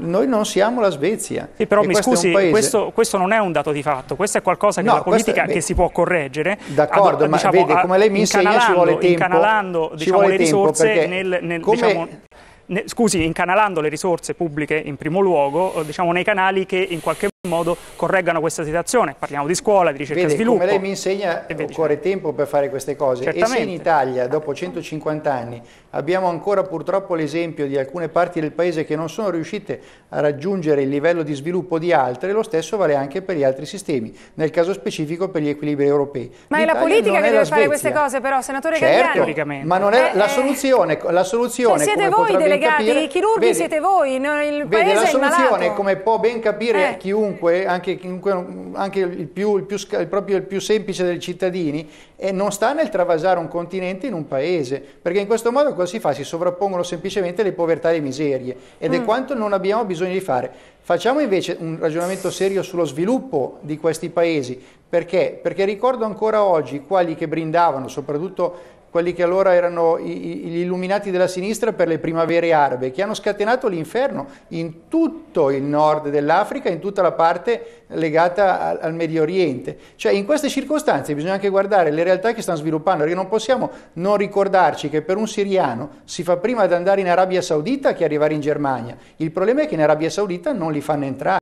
Noi non siamo la Svezia. Sì, però e mi scusi, paese... questo, questo, non è un dato di fatto, questo è qualcosa che no, la politica questo, che si può correggere. D'accordo, ad, ma diciamo, vede, come lei mi insegna ci vuole tempo. Incanalando diciamo, le risorse nel, nel come... diciamo, ne, scusi, incanalando le risorse pubbliche in primo luogo, eh, diciamo nei canali che in qualche modo modo correggano questa situazione. Parliamo di scuola, di ricerca vede, e sviluppo. Come lei mi insegna, occorre tempo per fare queste cose. Certamente. E se in Italia, dopo 150 anni, abbiamo ancora purtroppo l'esempio di alcune parti del paese che non sono riuscite a raggiungere il livello di sviluppo di altre, lo stesso vale anche per gli altri sistemi, nel caso specifico per gli equilibri europei. Ma è la politica che deve fare queste cose però, senatore certo, Gagliani. ma non è eh, la eh. soluzione. La soluzione cioè siete voi delegati, capire, i chirurghi vede, siete voi, il vede, paese vede, la soluzione, come può ben capire eh. chiunque, chiunque, anche, chiunque, anche il, più, il, più, proprio, il più semplice dei cittadini, eh, non sta nel travasare un continente in un paese, perché in questo modo cosa si fa? Si sovrappongono semplicemente le povertà e le miserie ed è mm. quanto non abbiamo bisogno di fare. Facciamo invece un ragionamento serio sullo sviluppo di questi paesi, perché? Perché ricordo ancora oggi quelli che brindavano, soprattutto quelli che allora erano gli illuminati della sinistra per le primavere arabe, che hanno scatenato l'inferno in tutto il nord dell'Africa, in tutta la parte legata al, Medio Oriente. Cioè in queste circostanze bisogna anche guardare le realtà che stanno sviluppando, perché non possiamo non ricordarci che per un siriano si fa prima ad andare in Arabia Saudita che arrivare in Germania. Il problema è che in Arabia Saudita non li fanno entrare.